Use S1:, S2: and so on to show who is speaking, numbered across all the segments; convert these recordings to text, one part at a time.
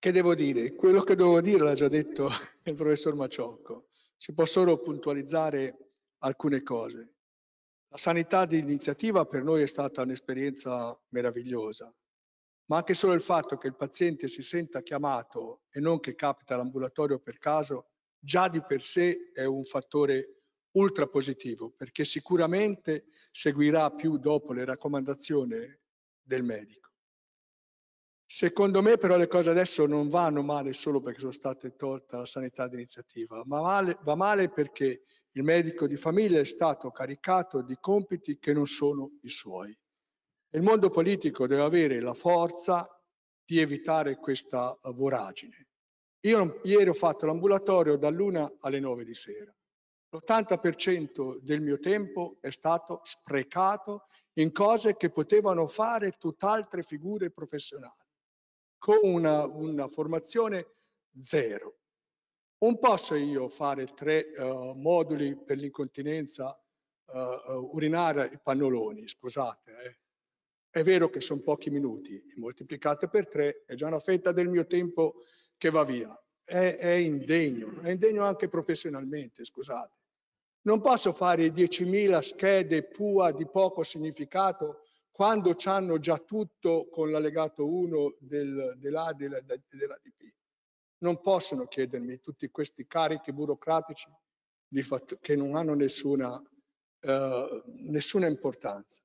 S1: Che devo dire? Quello che dovevo dire l'ha già detto il professor Maciocco. Si può solo puntualizzare alcune cose. La sanità di iniziativa per noi è stata un'esperienza meravigliosa, ma anche solo il fatto che il paziente si senta chiamato e non che capita all'ambulatorio per caso, già di per sé è un fattore ultra positivo, perché sicuramente seguirà più dopo le raccomandazioni del medico. Secondo me però le cose adesso non vanno male solo perché sono state tolte la sanità d'iniziativa, ma male, va male perché il medico di famiglia è stato caricato di compiti che non sono i suoi. Il mondo politico deve avere la forza di evitare questa eh, voragine. Io ieri ho fatto l'ambulatorio dall'una alle nove di sera. L'80% del mio tempo è stato sprecato in cose che potevano fare tutt'altre figure professionali con una, una formazione zero. Non posso io fare tre uh, moduli per l'incontinenza uh, eh, eh, urinaria e pannoloni, scusate. Eh. È vero che sono pochi minuti, moltiplicate per tre è già una fetta del mio tempo che va via. È, è indegno, è indegno anche professionalmente, scusate. Non posso fare 10.000 schede PUA di poco significato quando ci hanno già tutto con l'allegato 1 del, dell'A della, dell'ADP. Non possono chiedermi tutti questi carichi burocratici fatto, che non hanno nessuna, eh, nessuna importanza.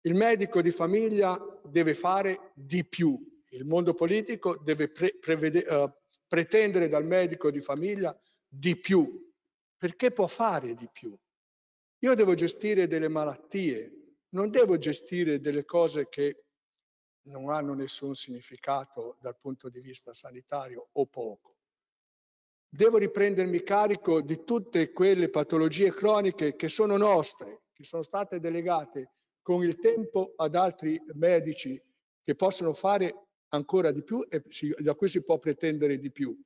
S1: Il medico di famiglia deve fare di più. Il mondo politico deve pre- prevede- uh, pretendere dal medico di famiglia di più, perché può fare di più. Io devo gestire delle malattie, non devo gestire delle cose che non hanno nessun significato dal punto di vista sanitario o poco. Devo riprendermi carico di tutte quelle patologie croniche che sono nostre, che sono state delegate con il tempo ad altri medici che possono fare ancora di più e da cui si può pretendere di più.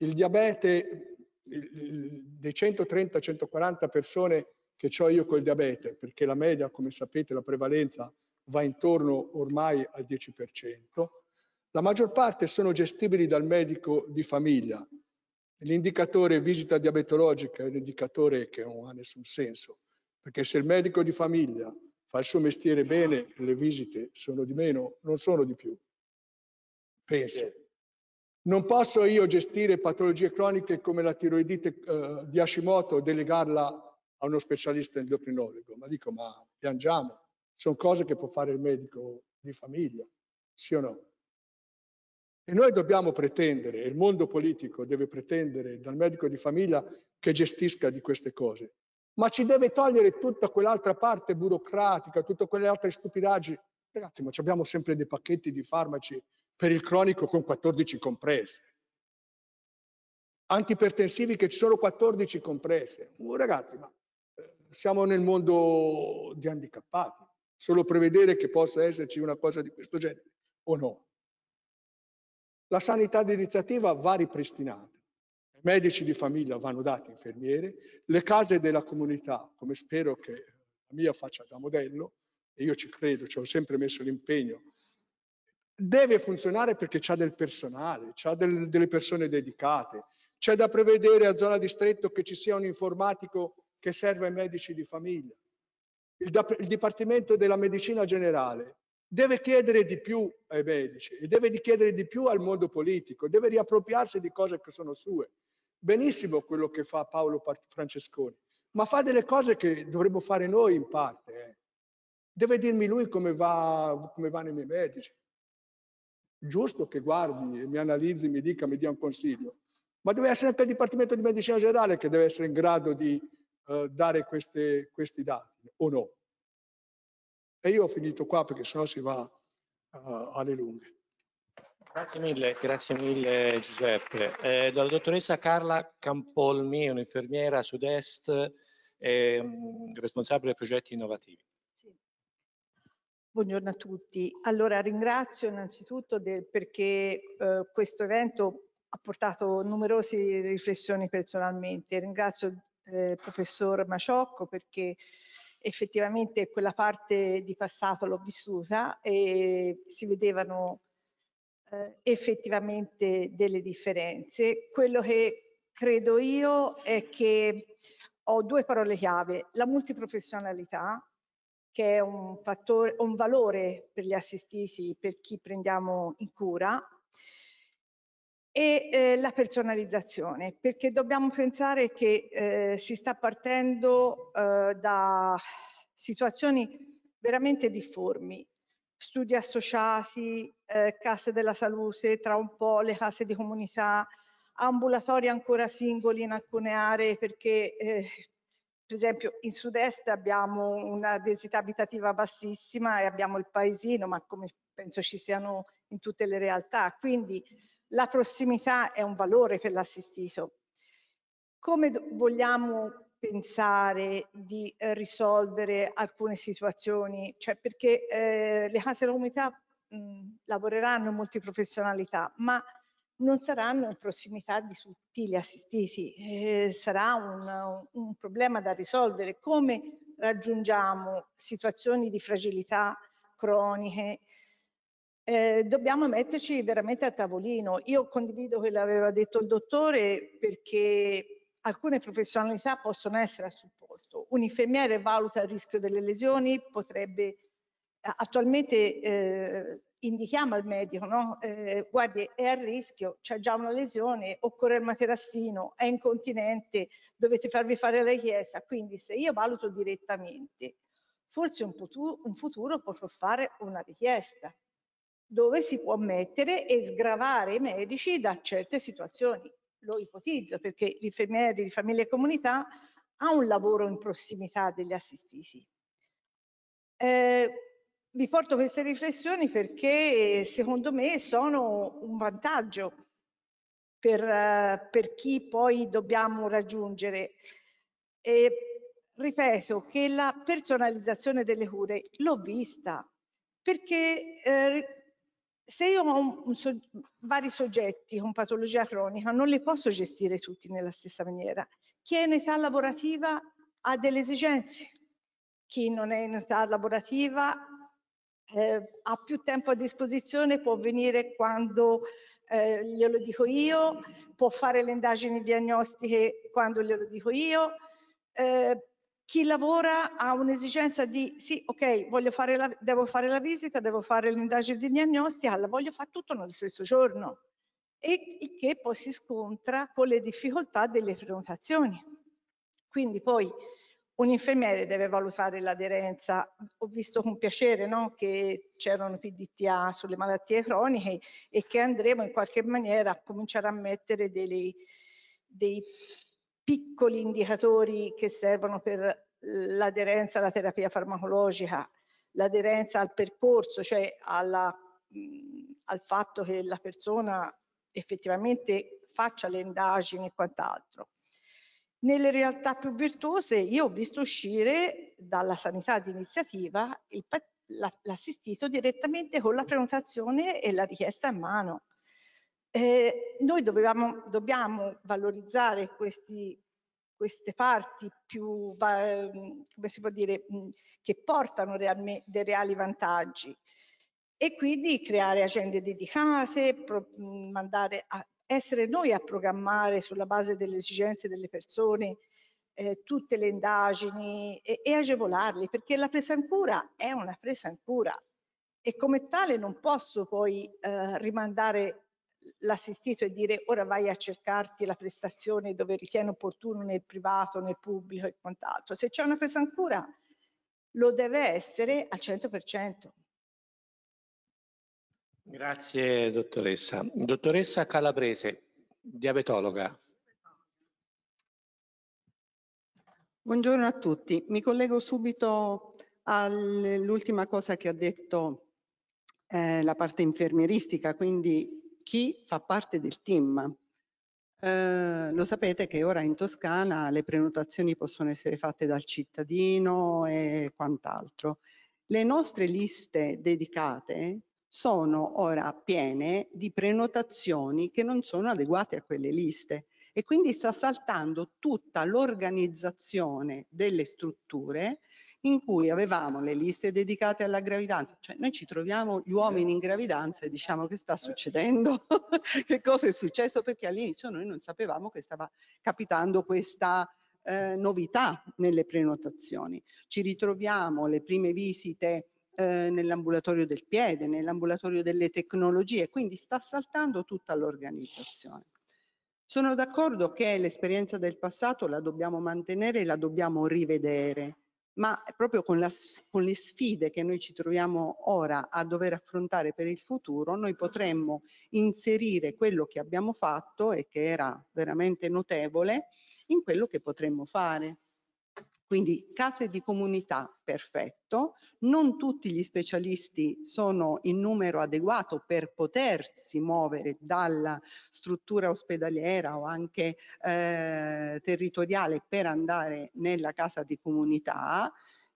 S1: Il diabete dei 130-140 persone che ho io col diabete, perché la media, come sapete, la prevalenza va intorno ormai al 10%, la maggior parte sono gestibili dal medico di famiglia. L'indicatore visita diabetologica è un indicatore che non ha nessun senso, perché se il medico di famiglia fa il suo mestiere bene, le visite sono di meno, non sono di più. Penso. Non posso io gestire patologie croniche come la tiroidite eh, di Hashimoto, delegarla a uno specialista endocrinologo, ma dico, ma piangiamo, sono cose che può fare il medico di famiglia, sì o no? E noi dobbiamo pretendere, il mondo politico deve pretendere dal medico di famiglia che gestisca di queste cose, ma ci deve togliere tutta quell'altra parte burocratica, tutte quelle altre stupidaggini. Ragazzi, ma abbiamo sempre dei pacchetti di farmaci per il cronico con 14 comprese. Antipertensivi che ci sono 14 comprese. Oh, ragazzi, ma siamo nel mondo di handicappati, solo prevedere che possa esserci una cosa di questo genere o no. La sanità di iniziativa va ripristinata, i medici di famiglia vanno dati infermiere, le case della comunità, come spero che la mia faccia da modello, e io ci credo, ci ho sempre messo l'impegno, deve funzionare perché c'è del personale, c'è del, delle persone dedicate, c'è da prevedere a zona distretto che ci sia un informatico che serve ai medici di famiglia. Il, il Dipartimento della Medicina Generale deve chiedere di più ai medici e deve chiedere di più al mondo politico, deve riappropriarsi di cose che sono sue. Benissimo quello che fa Paolo Francesconi, ma fa delle cose che dovremmo fare noi in parte. Eh. Deve dirmi lui come, va, come vanno i miei medici. Giusto che guardi, mi analizzi, mi dica, mi dia un consiglio, ma deve essere anche il Dipartimento di Medicina Generale che deve essere in grado di eh, dare queste, questi dati o no. E io ho finito qua perché sennò si va uh, alle
S2: lunghe. Grazie mille, grazie mille Giuseppe. Eh, dalla dottoressa Carla Campolmi, un'infermiera sud-est, eh, responsabile dei progetti innovativi.
S3: Buongiorno a tutti. Allora ringrazio innanzitutto del, perché eh, questo evento ha portato numerose riflessioni personalmente. Ringrazio eh, professor Maciocco perché effettivamente quella parte di passato l'ho vissuta e si vedevano eh, effettivamente delle differenze. Quello che credo io è che ho due parole chiave, la multiprofessionalità che è un, fattore, un valore per gli assistiti, per chi prendiamo in cura, e eh, la personalizzazione, perché dobbiamo pensare che eh, si sta partendo eh, da situazioni veramente difformi, studi associati, eh, casse della salute, tra un po' le case di comunità, ambulatori ancora singoli in alcune aree perché eh, per esempio in sud-est abbiamo una densità abitativa bassissima e abbiamo il paesino, ma come penso ci siano in tutte le realtà. Quindi la prossimità è un valore per l'assistito. Come vogliamo pensare di eh, risolvere alcune situazioni? Cioè perché eh, le case della comunità mh, lavoreranno in multiprofessionalità, ma non saranno in prossimità di tutti gli assistiti. Eh, sarà un, un, problema da risolvere. Come raggiungiamo situazioni di fragilità croniche, eh, dobbiamo metterci veramente a tavolino. Io condivido quello che aveva detto il dottore perché alcune professionalità possono essere a supporto. Un infermiere valuta il rischio delle lesioni, potrebbe attualmente eh, indichiamo al medico, no? eh, guardi è a rischio, c'è già una lesione, occorre il materassino, è incontinente, dovete farvi fare la richiesta, quindi se io valuto direttamente, forse un futuro potrò fare una richiesta dove si può mettere e sgravare i medici da certe situazioni. Lo ipotizzo perché l'infermiere di famiglia e comunità ha un lavoro in prossimità degli assistiti. Eh, vi porto queste riflessioni perché secondo me sono un vantaggio per, per chi poi dobbiamo raggiungere. E ripeto che la personalizzazione delle cure l'ho vista perché eh, se io ho un, un so, vari soggetti con patologia cronica, non li posso gestire tutti nella stessa maniera. Chi è in età lavorativa ha delle esigenze, chi non è in età lavorativa eh, ha più tempo a disposizione, può venire quando eh, glielo dico io, può fare le indagini diagnostiche quando glielo dico io, eh, chi lavora ha un'esigenza di sì, ok, voglio fare la, devo fare la visita, devo fare l'indagine di diagnostica, la voglio fare tutto nello stesso giorno e il che poi si scontra con le difficoltà delle prenotazioni. Quindi poi un infermiere deve valutare l'aderenza. Ho visto con piacere no, che c'erano PDTA sulle malattie croniche e che andremo in qualche maniera a cominciare a mettere dei, dei piccoli indicatori che servono per l'aderenza alla terapia farmacologica, l'aderenza al percorso, cioè alla, mh, al fatto che la persona effettivamente faccia le indagini e quant'altro. Nelle realtà più virtuose io ho visto uscire dalla sanità di iniziativa l'assistito direttamente con la prenotazione e la richiesta a mano. Eh, noi dovevamo, dobbiamo valorizzare questi, queste parti più, ehm, come si può dire, che portano realmente dei reali vantaggi e quindi creare agende dedicate, pro, mandare a, essere noi a programmare sulla base delle esigenze delle persone eh, tutte le indagini e, e agevolarle, perché la presa in cura è una presa in cura e come tale non posso poi eh, rimandare l'assistito e dire ora vai a cercarti la prestazione dove ritiene opportuno nel privato, nel pubblico e quant'altro. Se c'è una presa in cura lo deve essere al 100%.
S2: Grazie dottoressa. Dottoressa Calabrese, diabetologa.
S4: Buongiorno a tutti, mi collego subito all'ultima cosa che ha detto eh, la parte infermieristica, quindi chi fa parte del team. Eh, lo sapete che ora in Toscana le prenotazioni possono essere fatte dal cittadino e quant'altro. Le nostre liste dedicate sono ora piene di prenotazioni che non sono adeguate a quelle liste e quindi sta saltando tutta l'organizzazione delle strutture in cui avevamo le liste dedicate alla gravidanza, cioè noi ci troviamo gli uomini in gravidanza e diciamo che sta succedendo, che cosa è successo, perché all'inizio noi non sapevamo che stava capitando questa eh, novità nelle prenotazioni. Ci ritroviamo le prime visite eh, nell'ambulatorio del piede, nell'ambulatorio delle tecnologie, quindi sta saltando tutta l'organizzazione. Sono d'accordo che l'esperienza del passato la dobbiamo mantenere e la dobbiamo rivedere ma proprio con, la, con, le sfide che noi ci troviamo ora a dover affrontare per il futuro, noi potremmo inserire quello che abbiamo fatto e che era veramente notevole in quello che potremmo fare. Quindi case di comunità, perfetto, non tutti gli specialisti sono in numero adeguato per potersi muovere dalla struttura ospedaliera o anche eh, territoriale per andare nella casa di comunità,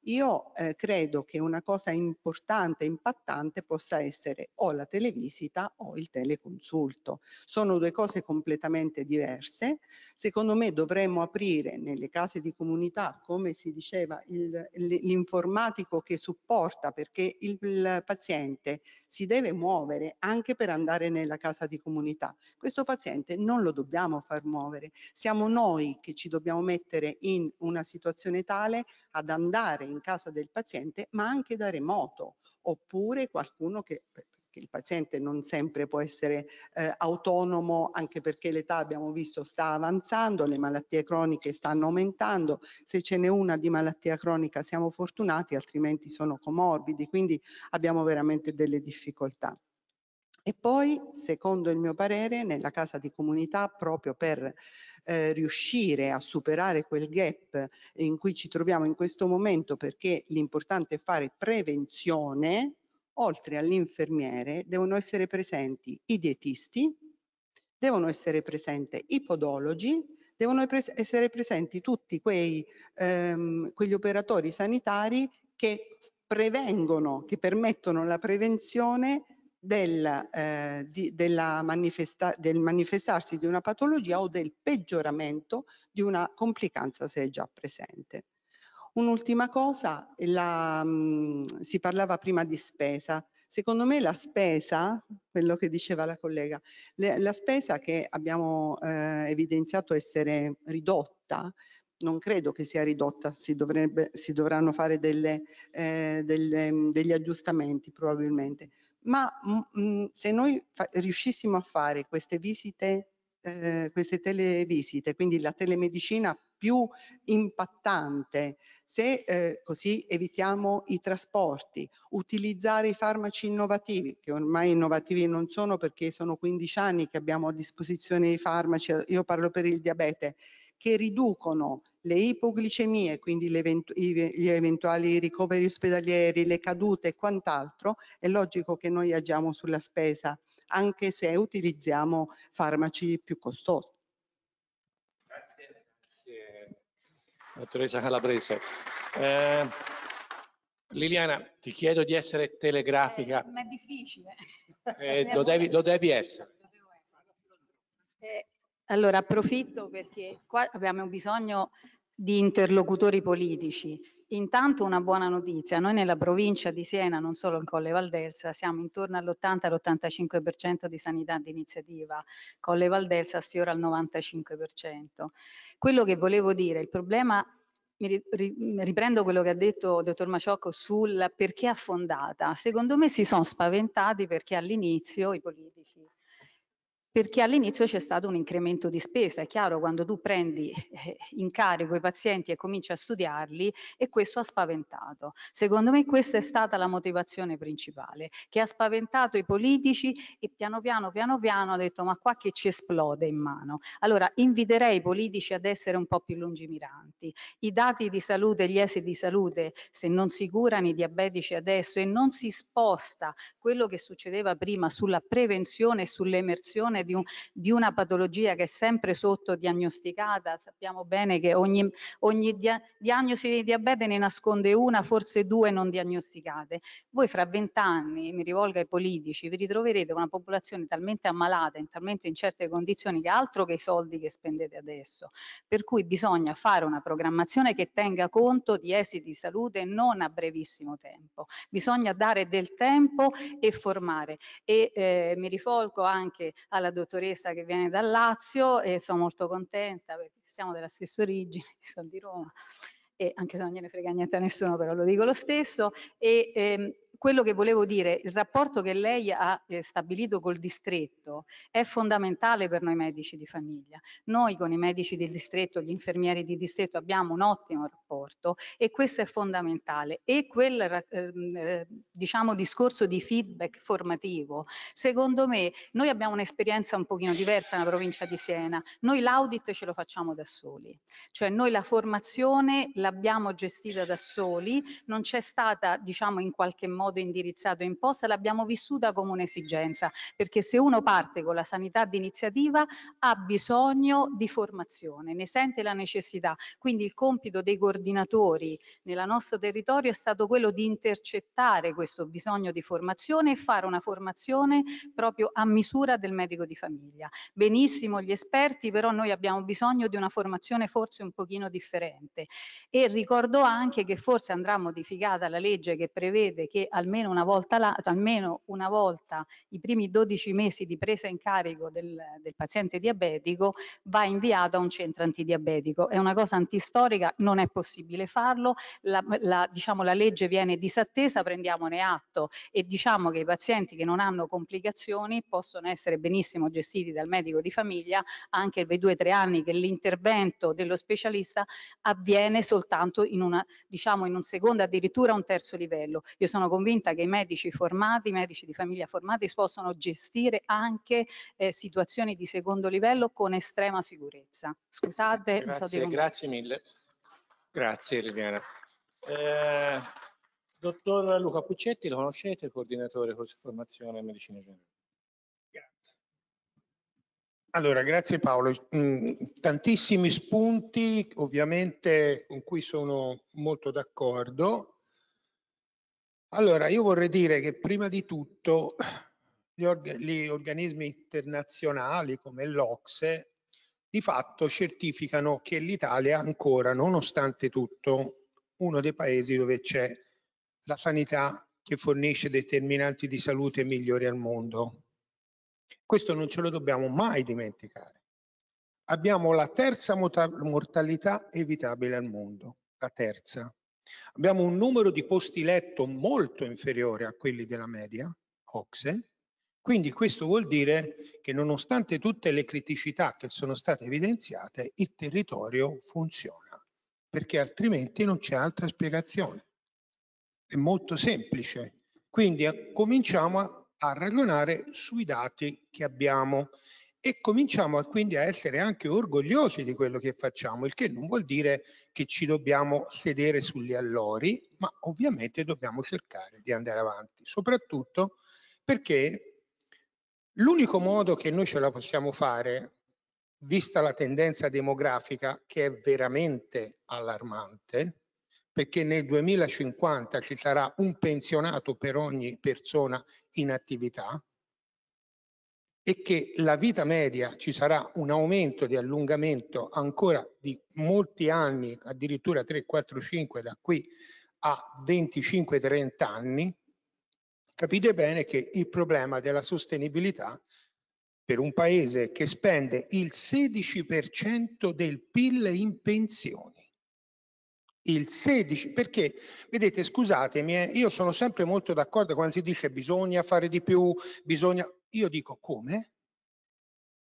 S4: io eh, credo che una cosa importante, impattante possa essere o la televisita o il teleconsulto. Sono due cose completamente diverse. Secondo me dovremmo aprire nelle case di comunità, come si diceva, l'informatico che supporta perché il, il paziente si deve muovere anche per andare nella casa di comunità. Questo paziente non lo dobbiamo far muovere. Siamo noi che ci dobbiamo mettere in una situazione tale ad andare in casa del paziente, ma anche da remoto, oppure qualcuno che che il paziente non sempre può essere eh, autonomo anche perché l'età abbiamo visto sta avanzando, le malattie croniche stanno aumentando, se ce n'è una di malattia cronica siamo fortunati, altrimenti sono comorbidi, quindi abbiamo veramente delle difficoltà. E poi, secondo il mio parere, nella casa di comunità, proprio per eh, riuscire a superare quel gap in cui ci troviamo in questo momento, perché l'importante è fare prevenzione, oltre all'infermiere, devono essere presenti i dietisti, devono essere presenti i podologi, devono pres essere presenti tutti quei, ehm, quegli operatori sanitari che prevengono, che permettono la prevenzione del, eh, di, manifesta del manifestarsi di una patologia o del peggioramento di una complicanza se è già presente. Un'ultima cosa, la, mh, mm, si parlava prima di spesa. Secondo me la spesa, quello che diceva la collega, le, la spesa che abbiamo eh, evidenziato essere ridotta, non credo che sia ridotta, si, dovrebbe, si dovranno fare delle, eh, delle, mm, degli aggiustamenti probabilmente, ma mh, mm, mm, se noi riuscissimo a fare queste visite, eh, queste televisite, quindi la telemedicina più impattante, se eh, così evitiamo i trasporti, utilizzare i farmaci innovativi, che ormai innovativi non sono perché sono 15 anni che abbiamo a disposizione i farmaci, io parlo per il diabete, che riducono le ipoglicemie, quindi gli eventuali ricoveri ospedalieri, le cadute e quant'altro, è logico che noi agiamo sulla spesa, anche se utilizziamo farmaci più costosi.
S2: Grazie, grazie dottoressa Calabrese. Eh, Liliana, ti chiedo di essere telegrafica. Eh,
S5: ma è difficile. Eh, lo,
S2: devi, lo, devi, essere. Eh, allora
S5: approfitto perché qua abbiamo bisogno di interlocutori politici. Intanto una buona notizia, noi nella provincia di Siena, non solo in Colle Valdelsa, siamo intorno all'80-85% di sanità d'iniziativa, Colle Valdelsa sfiora il 95%. Quello che volevo dire, il problema mi riprendo quello che ha detto il dottor Maciocco sul perché affondata. Secondo me si sono spaventati perché all'inizio i politici perché all'inizio c'è stato un incremento di spesa. È chiaro, quando tu prendi eh, in carico i pazienti e cominci a studiarli, e questo ha spaventato. Secondo me questa è stata la motivazione principale, che ha spaventato i politici e piano piano, piano piano ha detto ma qua che ci esplode in mano. Allora inviterei i politici ad essere un po' più lungimiranti. I dati di salute, gli esiti di salute, se non si curano i diabetici adesso e non si sposta quello che succedeva prima sulla prevenzione e sull'emersione di, un, di una patologia che è sempre sottodiagnosticata. Sappiamo bene che ogni, ogni dia, diagnosi di diabete ne nasconde una, forse due non diagnosticate. Voi fra vent'anni, mi rivolgo ai politici, vi ritroverete una popolazione talmente ammalata, talmente in certe condizioni che altro che i soldi che spendete adesso. Per cui bisogna fare una programmazione che tenga conto di esiti di salute non a brevissimo tempo. Bisogna dare del tempo e formare. E eh, mi rifolgo anche alla dottoressa che viene dal Lazio e sono molto contenta perché siamo della stessa origine, sono di Roma, e anche se non gliene frega niente a nessuno, però lo dico lo stesso. E, ehm, quello che volevo dire, il rapporto che lei ha eh, stabilito col distretto è fondamentale per noi medici di famiglia. Noi con i medici del distretto, gli infermieri di distretto abbiamo un ottimo rapporto e questo è fondamentale. E quel ehm, eh, diciamo, discorso di feedback formativo, secondo me noi abbiamo un'esperienza un pochino diversa nella provincia di Siena, noi l'audit ce lo facciamo da soli, cioè noi la formazione l'abbiamo gestita da soli, non c'è stata diciamo in qualche modo modo indirizzato e imposta l'abbiamo vissuta come un'esigenza, perché se uno parte con la sanità d'iniziativa ha bisogno di formazione, ne sente la necessità. Quindi il compito dei coordinatori nel nostro territorio è stato quello di intercettare questo bisogno di formazione e fare una formazione proprio a misura del medico di famiglia. Benissimo gli esperti, però noi abbiamo bisogno di una formazione forse un pochino differente e ricordo anche che forse andrà modificata la legge che prevede che almeno una volta, la, cioè almeno una volta i primi 12 mesi di presa in carico del, del paziente diabetico va inviato a un centro antidiabetico. È una cosa antistorica, non è possibile farlo, la, la, diciamo, la legge viene disattesa, prendiamone atto e diciamo che i pazienti che non hanno complicazioni possono essere benissimo gestiti dal medico di famiglia anche per i due o tre anni che l'intervento dello specialista avviene soltanto in, una, diciamo, in un secondo, addirittura un terzo livello. Io sono convinta convinta che i medici formati, i medici di famiglia formati possono gestire anche eh, situazioni di secondo livello con estrema sicurezza. Scusate, grazie, so
S6: grazie mille. Grazie Liliana. Eh, dottor Luca Puccetti, lo conoscete, coordinatore corso formazione e medicina generale? Allora, grazie Paolo. Mm, tantissimi spunti, ovviamente, con cui sono molto d'accordo. Allora, io vorrei dire che prima di tutto gli, orga gli organismi internazionali come l'Ocse di fatto certificano che l'Italia è ancora, nonostante tutto, uno dei paesi dove c'è la sanità che fornisce determinanti di salute migliori al mondo. Questo non ce lo dobbiamo mai dimenticare. Abbiamo la terza mortalità evitabile al mondo, la terza. Abbiamo un numero di posti letto molto inferiore a quelli della media OXE, quindi questo vuol dire che nonostante tutte le criticità che sono state evidenziate, il territorio funziona, perché altrimenti non c'è altra spiegazione. È molto semplice. Quindi eh, cominciamo a, a ragionare sui dati che abbiamo e cominciamo quindi a essere anche orgogliosi di quello che facciamo, il che non vuol dire che ci dobbiamo sedere sugli allori, ma ovviamente dobbiamo cercare di andare avanti, soprattutto perché l'unico modo che noi ce la possiamo fare, vista la tendenza demografica che è veramente allarmante, perché nel 2050 ci sarà un pensionato per ogni persona in attività, e che la vita media ci sarà un aumento di allungamento ancora di molti anni, addirittura 3, 4, 5 da qui a 25-30 anni, capite bene che il problema della sostenibilità per un paese che spende il 16% del PIL in pensioni. Il 16, perché vedete, scusatemi, eh, io sono sempre molto d'accordo quando si dice bisogna fare di più, bisogna, io dico come?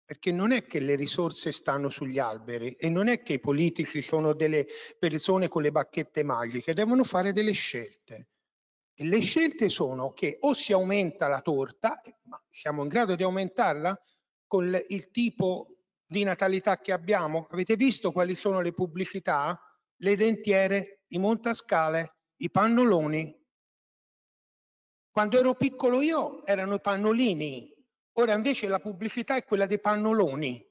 S6: Perché non è che le risorse stanno sugli alberi e non è che i politici sono delle persone con le bacchette magiche, devono fare delle scelte. E le scelte sono che o si aumenta la torta, ma siamo in grado di aumentarla con il tipo di natalità che abbiamo. Avete visto quali sono le pubblicità? Le dentiere, i montascale, i pannoloni, quando ero piccolo io erano i pannolini, ora invece la pubblicità è quella dei pannoloni.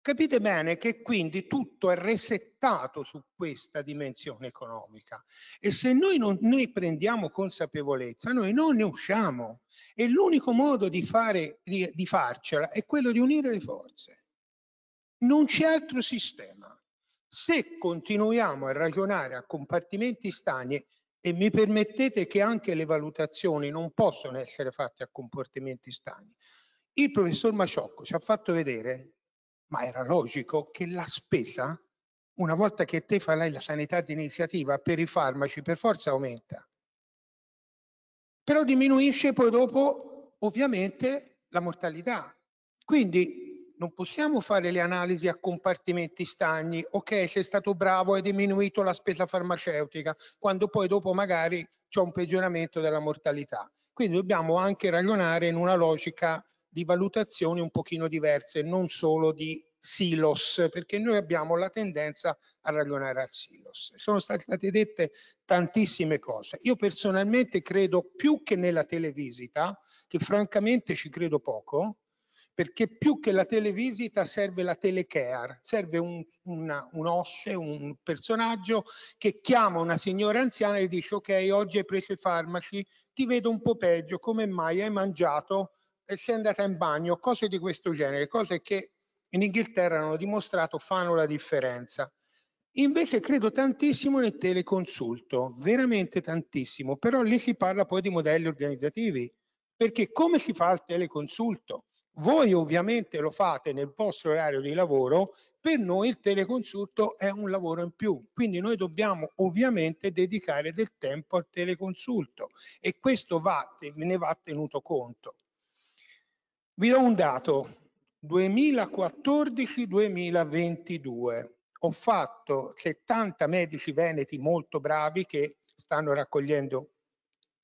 S6: Capite bene che quindi tutto è resettato su questa dimensione economica e se noi non ne prendiamo consapevolezza, noi non ne usciamo e l'unico modo di, fare, di, di farcela è quello di unire le forze. Non c'è altro sistema. Se continuiamo a ragionare a compartimenti stagni, e mi permettete che anche le valutazioni non possono essere fatte a comportamenti stagni. Il professor Maciocco ci ha fatto vedere, ma era logico, che la spesa, una volta che te farai la sanità d'iniziativa per i farmaci, per forza aumenta. Però diminuisce poi dopo, ovviamente, la mortalità. Quindi non possiamo fare le analisi a compartimenti stagni. Ok, sei stato bravo, hai diminuito la spesa farmaceutica, quando poi dopo magari c'è un peggioramento della mortalità. Quindi dobbiamo anche ragionare in una logica di valutazioni un pochino diverse, non solo di silos, perché noi abbiamo la tendenza a ragionare al silos. Sono state dette tantissime cose. Io personalmente credo più che nella televisita, che francamente ci credo poco, perché più che la televisita serve la telecare, serve un, una, un osce, un personaggio che chiama una signora anziana e dice ok oggi hai preso i farmaci, ti vedo un po' peggio, come mai hai mangiato e sei andata in bagno, cose di questo genere, cose che in Inghilterra hanno dimostrato fanno la differenza. Invece credo tantissimo nel teleconsulto, veramente tantissimo, però lì si parla poi di modelli organizzativi, perché come si fa il teleconsulto? Voi ovviamente lo fate nel vostro orario di lavoro, per noi il teleconsulto è un lavoro in più, quindi noi dobbiamo ovviamente dedicare del tempo al teleconsulto e questo va, ne va tenuto conto. Vi do un dato, 2014-2022 ho fatto 70 medici veneti molto bravi che stanno raccogliendo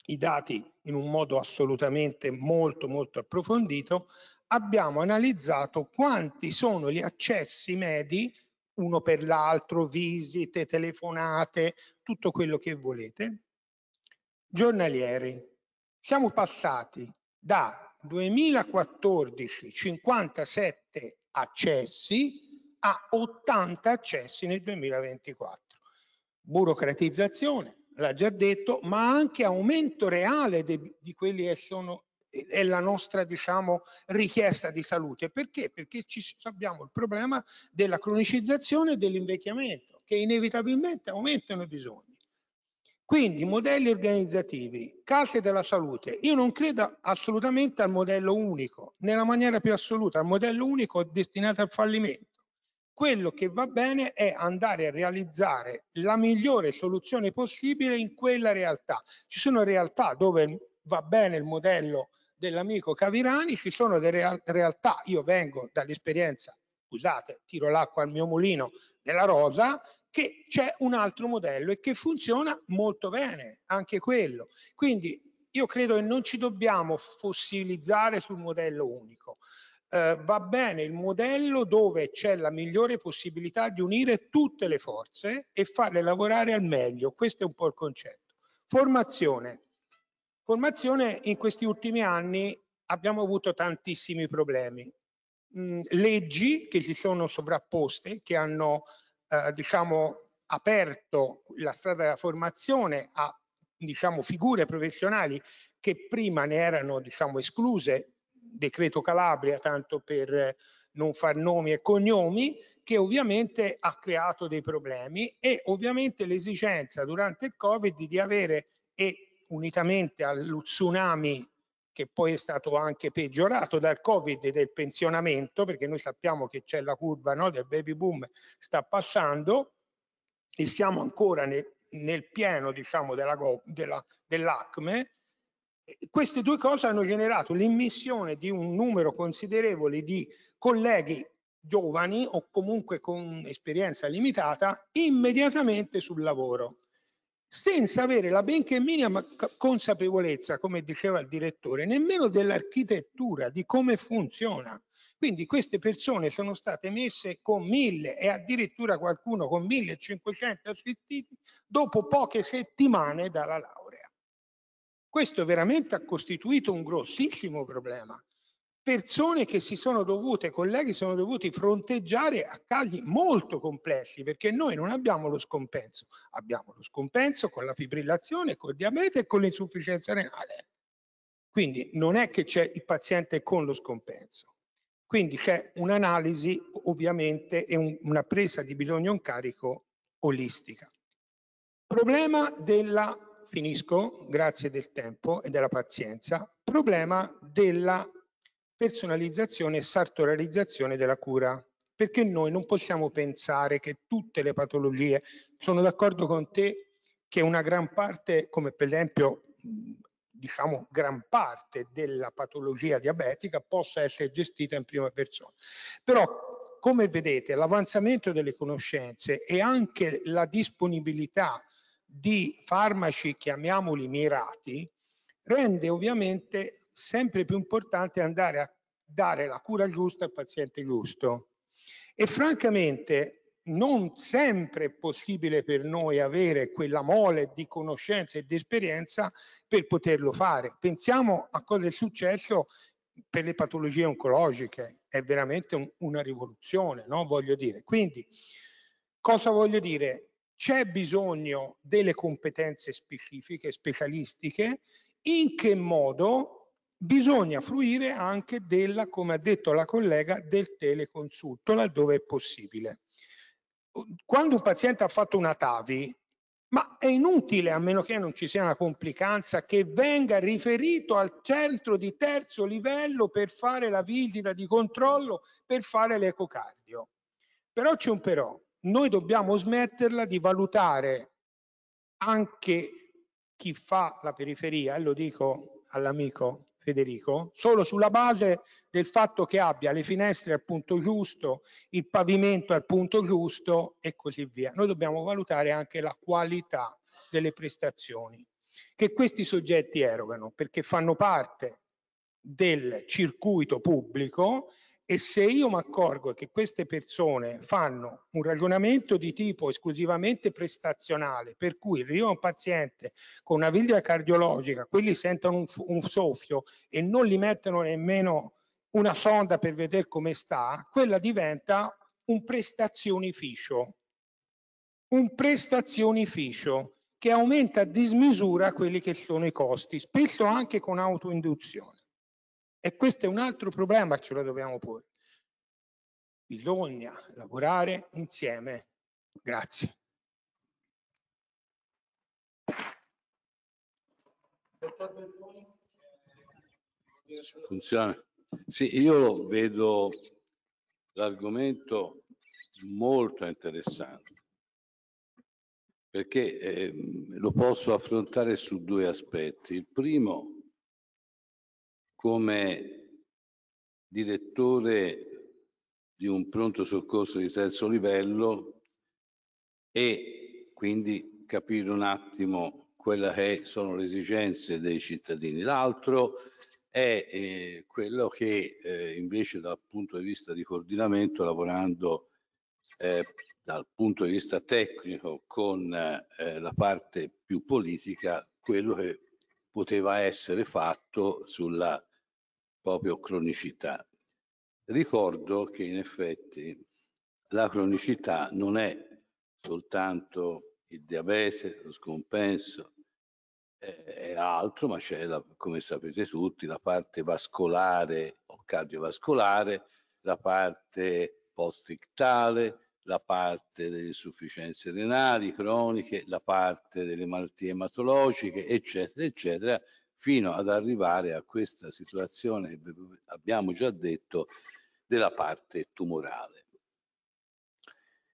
S6: i dati in un modo assolutamente molto molto approfondito abbiamo analizzato quanti sono gli accessi medi, uno per l'altro, visite, telefonate, tutto quello che volete, giornalieri. Siamo passati da 2014 57 accessi a 80 accessi nel 2024. Burocratizzazione, l'ha già detto, ma anche aumento reale di, di quelli che sono è la nostra diciamo, richiesta di salute. Perché? Perché abbiamo il problema della cronicizzazione e dell'invecchiamento, che inevitabilmente aumentano i bisogni. Quindi modelli organizzativi, case della salute. Io non credo assolutamente al modello unico, nella maniera più assoluta. al modello unico destinato al fallimento. Quello che va bene è andare a realizzare la migliore soluzione possibile in quella realtà. Ci sono realtà dove va bene il modello dell'amico Cavirani ci sono delle realtà, io vengo dall'esperienza, scusate, tiro l'acqua al mio mulino della rosa, che c'è un altro modello e che funziona molto bene, anche quello. Quindi io credo che non ci dobbiamo fossilizzare sul modello unico. Eh, va bene il modello dove c'è la migliore possibilità di unire tutte le forze e farle lavorare al meglio. Questo è un po' il concetto. Formazione, Formazione in questi ultimi anni abbiamo avuto tantissimi problemi. Mm, leggi che si sono sovrapposte, che hanno eh, diciamo, aperto la strada della formazione a diciamo, figure professionali che prima ne erano diciamo, escluse, decreto Calabria tanto per non far nomi e cognomi, che ovviamente ha creato dei problemi e ovviamente l'esigenza durante il Covid di avere e unitamente allo tsunami che poi è stato anche peggiorato dal Covid e del pensionamento, perché noi sappiamo che c'è la curva no, del baby boom, sta passando e siamo ancora nel, nel pieno diciamo, della, della, dell'ACME, queste due cose hanno generato l'immissione di un numero considerevole di colleghi giovani o comunque con esperienza limitata immediatamente sul lavoro senza avere la benché minima consapevolezza, come diceva il direttore, nemmeno dell'architettura, di come funziona. Quindi queste persone sono state messe con mille e addirittura qualcuno con 1500 assistiti dopo poche settimane dalla laurea. Questo veramente ha costituito un grossissimo problema persone che si sono dovute, colleghi, sono dovuti fronteggiare a casi molto complessi perché noi non abbiamo lo scompenso, abbiamo lo scompenso con la fibrillazione, col diabete e con l'insufficienza renale. Quindi non è che c'è il paziente con lo scompenso. Quindi c'è un'analisi ovviamente e un, una presa di bisogno in carico olistica. Problema della, finisco, grazie del tempo e della pazienza, problema della personalizzazione e sartorializzazione della cura. Perché noi non possiamo pensare che tutte le patologie, sono d'accordo con te che una gran parte, come per esempio diciamo gran parte della patologia diabetica possa essere gestita in prima persona. Però come vedete l'avanzamento delle conoscenze e anche la disponibilità di farmaci, chiamiamoli mirati, rende ovviamente sempre più importante andare a dare la cura giusta al paziente giusto. E francamente non sempre è possibile per noi avere quella mole di conoscenza e di esperienza per poterlo fare. Pensiamo a cosa è successo per le patologie oncologiche, è veramente un, una rivoluzione, no? voglio dire. Quindi, cosa voglio dire? C'è bisogno delle competenze specifiche, specialistiche, in che modo bisogna fruire anche della, come ha detto la collega, del teleconsulto laddove è possibile. Quando un paziente ha fatto una TAVI, ma è inutile, a meno che non ci sia una complicanza, che venga riferito al centro di terzo livello per fare la visita di controllo, per fare l'ecocardio. Però c'è un però, noi dobbiamo smetterla di valutare anche chi fa la periferia, e lo dico all'amico Federico, solo sulla base del fatto che abbia le finestre al punto giusto, il pavimento al punto giusto e così via. Noi dobbiamo valutare anche la qualità delle prestazioni che questi soggetti erogano perché fanno parte del circuito pubblico e se io mi accorgo che queste persone fanno un ragionamento di tipo esclusivamente prestazionale, per cui arriva un paziente con una viglia cardiologica, quelli sentono un, un soffio e non gli mettono nemmeno una sonda per vedere come sta, quella diventa un prestazionificio. Un prestazionificio che aumenta a dismisura quelli che sono i costi, spesso anche con autoinduzione. E questo è un altro problema che ce lo dobbiamo porre. Bisogna lavorare insieme.
S2: Grazie. Funziona. Sì, io vedo l'argomento molto interessante perché eh, lo posso affrontare su due aspetti. Il primo è come direttore di un pronto soccorso di terzo livello e quindi capire un attimo quelle che sono le esigenze dei cittadini. L'altro è eh, quello che eh, invece dal punto di vista di coordinamento, lavorando eh, dal punto di vista tecnico con eh, la parte più politica, quello che poteva essere fatto sulla proprio cronicità. Ricordo che in effetti la cronicità non è soltanto il diabete, lo scompenso, è altro, ma c'è, come sapete tutti, la parte vascolare o cardiovascolare, la parte postictale, la parte delle insufficienze renali croniche, la parte delle malattie ematologiche, eccetera, eccetera, fino ad arrivare a questa situazione, che abbiamo già detto, della parte tumorale.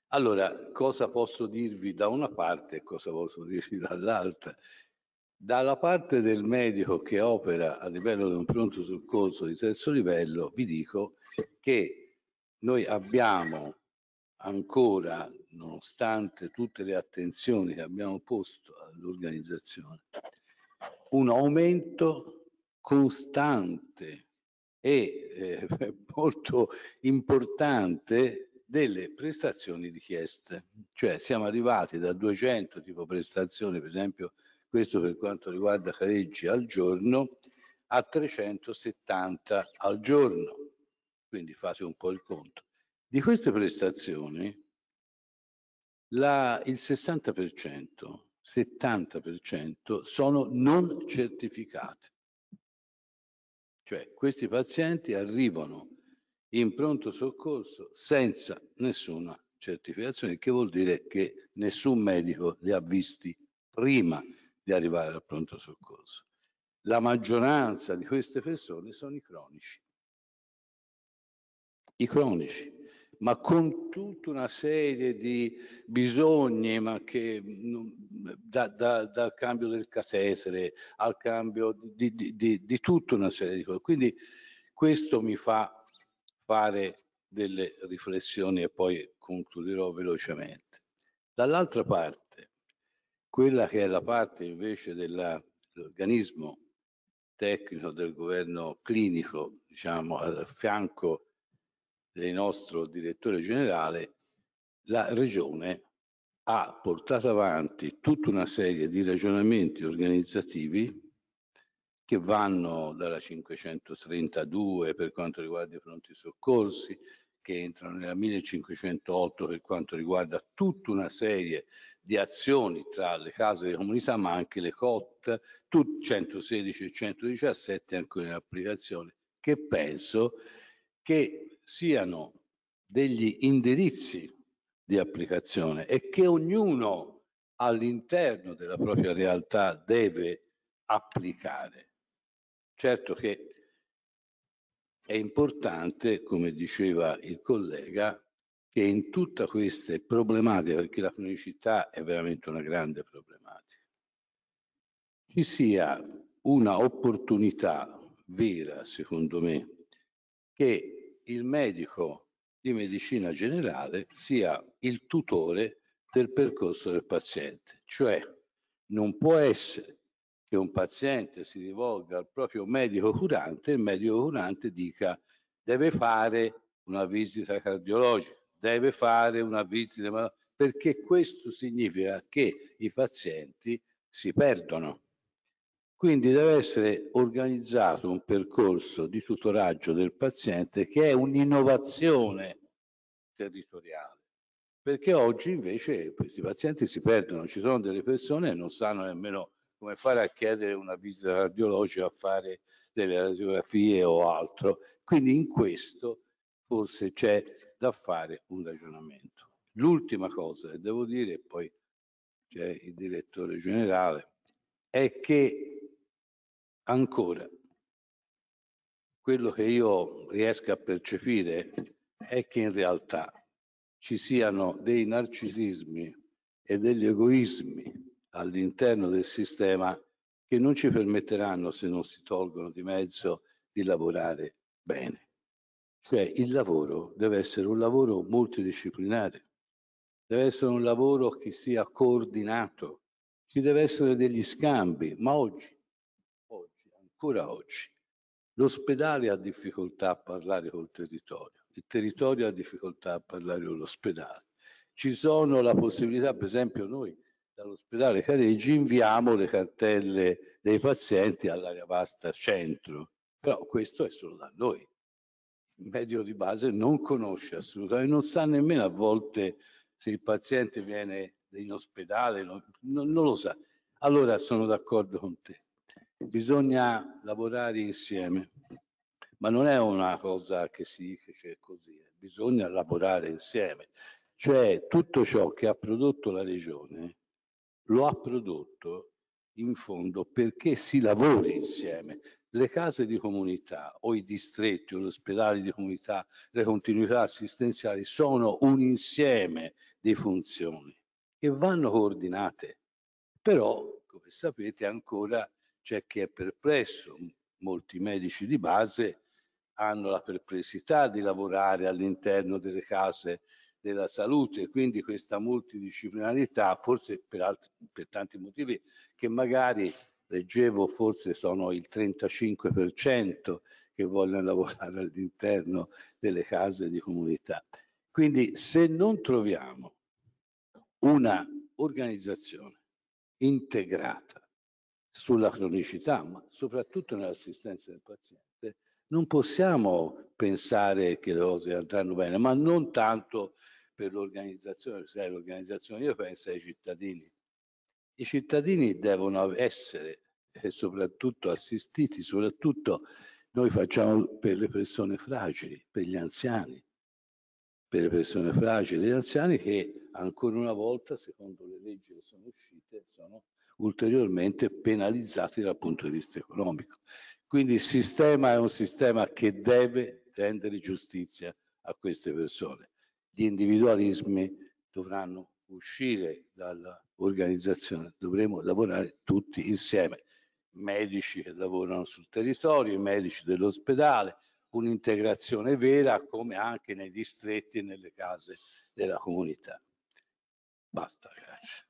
S2: Allora, cosa posso dirvi da una parte e cosa posso dirvi dall'altra? Dalla parte del medico che opera a livello di un pronto soccorso di terzo livello, vi dico che noi abbiamo ancora, nonostante tutte le attenzioni che abbiamo posto all'organizzazione, un aumento costante e eh, molto importante delle prestazioni richieste, cioè siamo arrivati da 200 tipo prestazioni, per esempio questo per quanto riguarda Careggi al giorno, a 370 al giorno, quindi fate un po' il conto. Di queste prestazioni la, il 60% 70% sono non certificate. Cioè questi pazienti arrivano in pronto soccorso senza nessuna certificazione, che vuol dire che nessun medico li ha visti prima di arrivare al pronto soccorso. La maggioranza di queste persone sono i cronici. I cronici ma con tutta una serie di bisogni ma che, mm, da, da, dal cambio del catetere al cambio di, di, di, di tutta una serie di cose. Quindi questo mi fa fare delle riflessioni e poi concluderò velocemente. Dall'altra parte, quella che è la parte invece dell'organismo tecnico del governo clinico, diciamo, a fianco del nostro direttore generale, la Regione ha portato avanti tutta una serie di ragionamenti organizzativi che vanno dalla 532 per quanto riguarda i pronti soccorsi, che entrano nella 1508 per quanto riguarda tutta una serie di azioni tra le case delle comunità, ma anche le COT, 116 e 117 ancora in applicazione, che penso che siano degli indirizzi di applicazione e che ognuno all'interno della propria realtà deve applicare. Certo che è importante, come diceva il collega, che in tutte queste problematiche, perché la cronicità è veramente una grande problematica, ci sia una opportunità vera, secondo me, che il medico di medicina generale sia il tutore del percorso del paziente, cioè non può essere che un paziente si rivolga al proprio medico curante e il medico curante dica deve fare una visita cardiologica, deve fare una visita perché questo significa che i pazienti si perdono quindi deve essere organizzato un percorso di tutoraggio del paziente che è un'innovazione territoriale, perché oggi invece questi pazienti si perdono, ci sono delle persone che non sanno nemmeno come fare a chiedere una visita radiologica, a fare delle radiografie o altro. Quindi in questo forse c'è da fare un ragionamento. L'ultima cosa che devo dire, poi c'è il direttore generale, è che Ancora, quello che io riesco a percepire è che in realtà ci siano dei narcisismi e degli egoismi all'interno del sistema che non ci permetteranno, se non si tolgono di mezzo, di lavorare bene. Cioè il lavoro deve essere un lavoro multidisciplinare, deve essere un lavoro che sia coordinato, ci deve essere degli scambi, ma oggi ancora oggi. L'ospedale ha difficoltà a parlare col territorio, il territorio ha difficoltà a parlare con l'ospedale. Ci sono la possibilità, per esempio noi dall'ospedale Careggi inviamo le cartelle dei pazienti all'area vasta centro, però questo è solo da noi. Il medico di base non conosce assolutamente, non sa nemmeno a volte se il paziente viene in ospedale, non, non lo sa. Allora sono d'accordo con te bisogna lavorare insieme, ma non è una cosa che si dice cioè, così, eh. bisogna lavorare insieme. Cioè tutto ciò che ha prodotto la regione lo ha prodotto in fondo perché si lavori insieme. Le case di comunità o i distretti o gli ospedali di comunità, le continuità assistenziali sono un insieme di funzioni che vanno coordinate. Però, come sapete, ancora c'è chi è perplesso, molti medici di base hanno la perplessità di lavorare all'interno delle case della salute, quindi questa multidisciplinarità, forse per, altri, per tanti motivi che magari leggevo forse sono il 35% che vogliono lavorare all'interno delle case di comunità. Quindi se non troviamo una organizzazione integrata sulla cronicità, ma soprattutto nell'assistenza del paziente, non possiamo pensare che le cose andranno bene, ma non tanto per l'organizzazione, se l'organizzazione io penso ai cittadini. I cittadini devono essere soprattutto assistiti, soprattutto noi facciamo per le persone fragili, per gli anziani, per le persone fragili, gli anziani che ancora una volta, secondo le leggi che sono uscite, sono ulteriormente penalizzati dal punto di vista economico. Quindi il sistema è un sistema che deve rendere giustizia a queste persone. Gli individualismi dovranno uscire dall'organizzazione, dovremo lavorare tutti insieme, medici che lavorano sul territorio, i medici dell'ospedale, un'integrazione vera come anche nei distretti e nelle case della comunità. Basta, grazie.